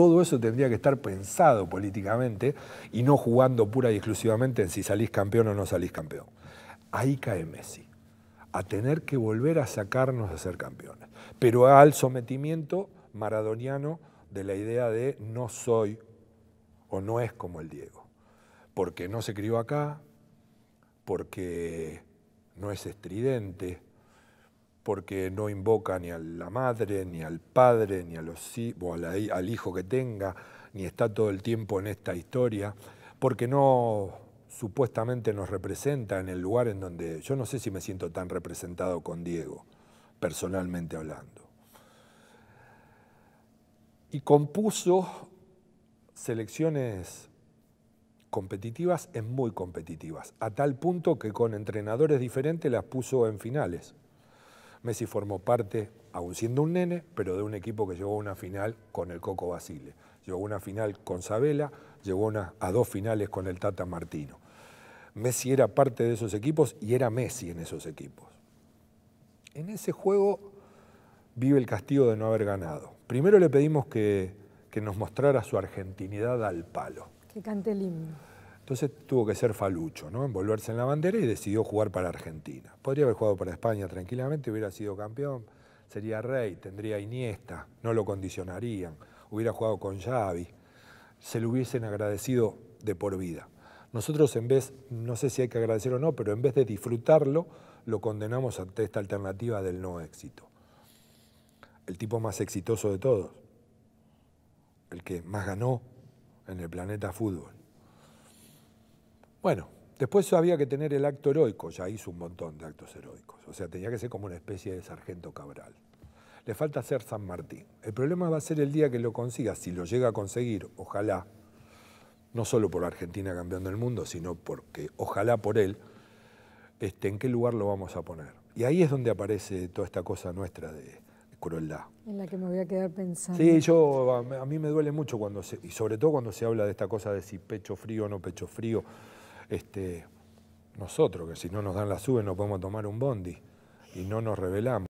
todo eso tendría que estar pensado políticamente y no jugando pura y exclusivamente en si salís campeón o no salís campeón. Ahí cae Messi, a tener que volver a sacarnos de ser campeones, pero al sometimiento maradoniano de la idea de no soy o no es como el Diego, porque no se crió acá, porque no es estridente, porque no invoca ni a la madre, ni al padre, ni a los, o al hijo que tenga, ni está todo el tiempo en esta historia, porque no supuestamente nos representa en el lugar en donde yo no sé si me siento tan representado con Diego, personalmente hablando. Y compuso selecciones competitivas en muy competitivas, a tal punto que con entrenadores diferentes las puso en finales. Messi formó parte, aún siendo un nene, pero de un equipo que llegó a una final con el Coco Basile. Llegó a una final con Sabela, llegó a dos finales con el Tata Martino. Messi era parte de esos equipos y era Messi en esos equipos. En ese juego vive el castigo de no haber ganado. Primero le pedimos que, que nos mostrara su argentinidad al palo. Que cante el himno. Entonces tuvo que ser falucho, ¿no? envolverse en la bandera y decidió jugar para Argentina. Podría haber jugado para España tranquilamente, hubiera sido campeón, sería rey, tendría Iniesta, no lo condicionarían, hubiera jugado con Xavi, se lo hubiesen agradecido de por vida. Nosotros en vez, no sé si hay que agradecer o no, pero en vez de disfrutarlo, lo condenamos ante esta alternativa del no éxito. El tipo más exitoso de todos, el que más ganó en el planeta fútbol bueno, después había que tener el acto heroico, ya hizo un montón de actos heroicos, o sea, tenía que ser como una especie de sargento cabral. Le falta ser San Martín. El problema va a ser el día que lo consiga, si lo llega a conseguir, ojalá, no solo por Argentina cambiando el mundo, sino porque ojalá por él, este, en qué lugar lo vamos a poner. Y ahí es donde aparece toda esta cosa nuestra de, crueldad. En la que me voy a quedar pensando. Sí, yo, a, mí me duele mucho cuando y sobre todo cuando se habla de esta cosa de si pecho frío o no pecho frío este, nosotros, que si no nos dan la sube no podemos tomar un bondi y no nos revelamos.